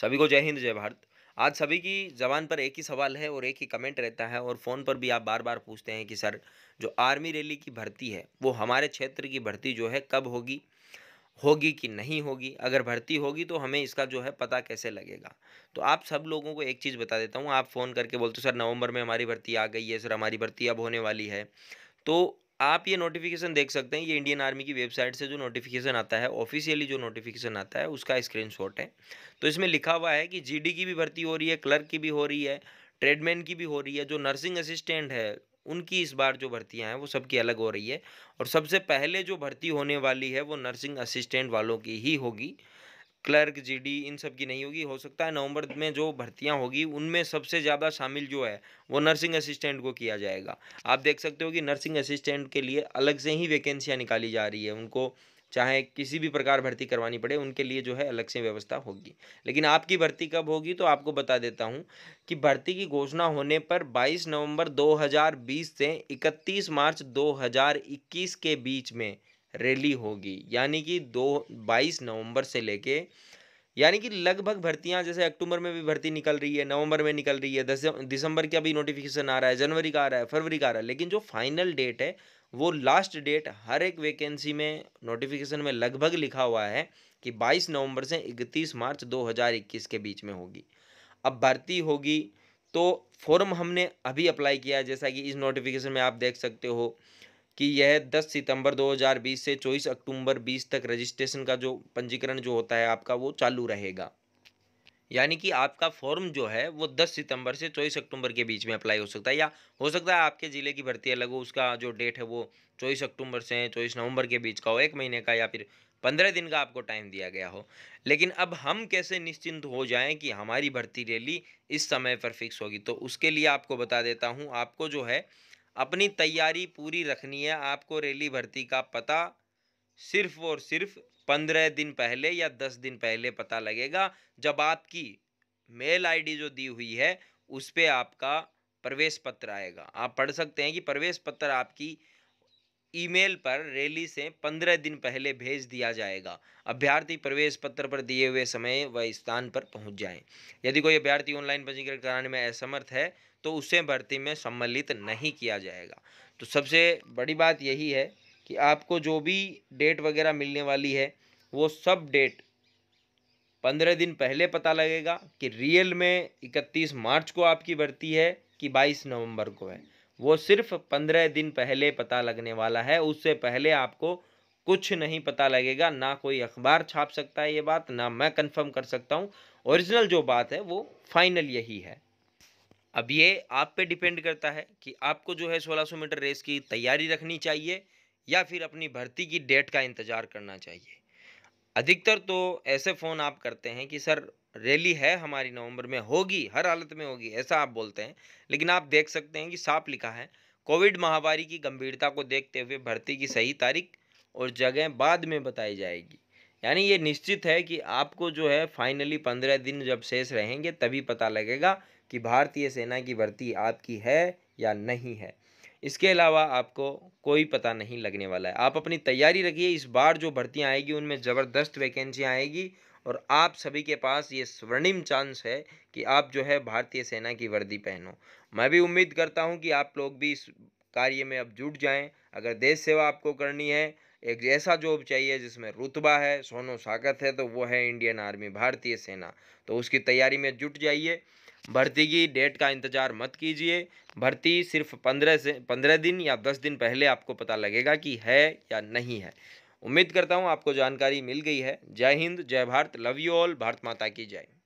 सभी को जय हिंद जय भारत आज सभी की जबान पर एक ही सवाल है और एक ही कमेंट रहता है और फ़ोन पर भी आप बार बार पूछते हैं कि सर जो आर्मी रैली की भर्ती है वो हमारे क्षेत्र की भर्ती जो है कब होगी होगी कि नहीं होगी अगर भर्ती होगी तो हमें इसका जो है पता कैसे लगेगा तो आप सब लोगों को एक चीज़ बता देता हूँ आप फ़ोन करके बोलते हो सर नवंबर में हमारी भर्ती आ गई है सर हमारी भर्ती अब होने वाली है तो आप ये नोटिफिकेशन देख सकते हैं ये इंडियन आर्मी की वेबसाइट से जो नोटिफिकेशन आता है ऑफिशियली जो नोटिफिकेशन आता है उसका स्क्रीनशॉट है तो इसमें लिखा हुआ है कि जीडी की भी भर्ती हो रही है क्लर्क की भी हो रही है ट्रेडमैन की भी हो रही है जो नर्सिंग असिस्टेंट है उनकी इस बार जो भर्तियां हैं वो सबकी अलग हो रही है और सबसे पहले जो भर्ती होने वाली है वो नर्सिंग असिस्टेंट वालों की ही होगी क्लर्क जीडी इन सब की नहीं होगी हो सकता है नवंबर में जो भर्तियां होगी उनमें सबसे ज़्यादा शामिल जो है वो नर्सिंग असिस्टेंट को किया जाएगा आप देख सकते हो कि नर्सिंग असिस्टेंट के लिए अलग से ही वैकेंसियाँ निकाली जा रही है उनको चाहे किसी भी प्रकार भर्ती करवानी पड़े उनके लिए जो है अलग से व्यवस्था होगी लेकिन आपकी भर्ती कब होगी तो आपको बता देता हूँ कि भर्ती की घोषणा होने पर 22 नवंबर 2020 से 31 मार्च 2021 के बीच में रैली होगी यानी कि दो बाईस नवंबर से लेके यानी कि लगभग भर्तियां जैसे अक्टूबर में भी भर्ती निकल रही है नवंबर में निकल रही है दिसंबर का भी नोटिफिकेशन आ रहा है जनवरी का आ रहा है फरवरी का आ रहा है लेकिन जो फाइनल डेट है वो लास्ट डेट हर एक वैकेंसी में नोटिफिकेशन में लगभग लिखा हुआ है कि 22 नवंबर से 31 मार्च 2021 के बीच में होगी अब भर्ती होगी तो फॉर्म हमने अभी अप्लाई किया जैसा कि इस नोटिफिकेशन में आप देख सकते हो कि यह 10 सितंबर 2020 से 24 अक्टूबर 20 तक रजिस्ट्रेशन का जो पंजीकरण जो होता है आपका वो चालू रहेगा यानी कि आपका फॉर्म जो है वो 10 सितंबर से 24 अक्टूबर के बीच में अप्लाई हो सकता है या हो सकता है आपके ज़िले की भर्ती अलग हो उसका जो डेट है वो 24 अक्टूबर से 24 नवंबर के बीच का हो एक महीने का या फिर पंद्रह दिन का आपको टाइम दिया गया हो लेकिन अब हम कैसे निश्चिंत हो जाएं कि हमारी भर्ती रैली इस समय पर फिक्स होगी तो उसके लिए आपको बता देता हूं आपको जो है अपनी तैयारी पूरी रखनी है आपको रैली भर्ती का पता सिर्फ और सिर्फ पंद्रह दिन पहले या दस दिन पहले पता लगेगा जब आपकी मेल आईडी जो दी हुई है उस पर आपका प्रवेश पत्र आएगा आप पढ़ सकते हैं कि प्रवेश पत्र आपकी ईमेल पर रैली से पंद्रह दिन पहले भेज दिया जाएगा अभ्यर्थी प्रवेश पत्र पर दिए हुए समय व स्थान पर पहुंच जाएं। यदि कोई अभ्यर्थी ऑनलाइन पंजीकरण कराने में असमर्थ है तो उसे भर्ती में सम्मिलित नहीं किया जाएगा तो सबसे बड़ी बात यही है कि आपको जो भी डेट वगैरह मिलने वाली है वो सब डेट पंद्रह दिन पहले पता लगेगा कि रियल में इकतीस मार्च को आपकी भर्ती है कि बाईस नवंबर को है वो सिर्फ पंद्रह दिन पहले पता लगने वाला है उससे पहले आपको कुछ नहीं पता लगेगा ना कोई अखबार छाप सकता है ये बात ना मैं कंफर्म कर सकता हूँ ओरिजिनल जो बात है वो फाइनल यही है अब ये आप पे डिपेंड करता है कि आपको जो है 1600 मीटर रेस की तैयारी रखनी चाहिए या फिर अपनी भर्ती की डेट का इंतज़ार करना चाहिए अधिकतर तो ऐसे फ़ोन आप करते हैं कि सर रैली है हमारी नवंबर में होगी हर हालत में होगी ऐसा आप बोलते हैं लेकिन आप देख सकते हैं कि साफ लिखा है कोविड महामारी की गंभीरता को देखते हुए भर्ती की सही तारीख और जगह बाद में बताई जाएगी यानी ये निश्चित है कि आपको जो है फाइनली पंद्रह दिन जब शेष रहेंगे तभी पता लगेगा कि भारतीय सेना की भर्ती आपकी है या नहीं है इसके अलावा आपको कोई पता नहीं लगने वाला है आप अपनी तैयारी रखिए इस बार जो भर्तियाँ आएगी उनमें ज़बरदस्त वैकेंसियाँ आएगी और आप सभी के पास ये स्वर्णिम चांस है कि आप जो है भारतीय सेना की वर्दी पहनो मैं भी उम्मीद करता हूँ कि आप लोग भी इस कार्य में अब जुट जाएं अगर देश सेवा आपको करनी है एक ऐसा जॉब चाहिए जिसमें रुतबा है सोनो साकत है तो वो है इंडियन आर्मी भारतीय सेना तो उसकी तैयारी में जुट जाइए भर्ती की डेट का इंतज़ार मत कीजिए भर्ती सिर्फ पंद्रह से पंद्रह दिन या दस दिन पहले आपको पता लगेगा कि है या नहीं है उम्मीद करता हूँ आपको जानकारी मिल गई है जय हिंद जय Bharat love you all Bharat माता की जय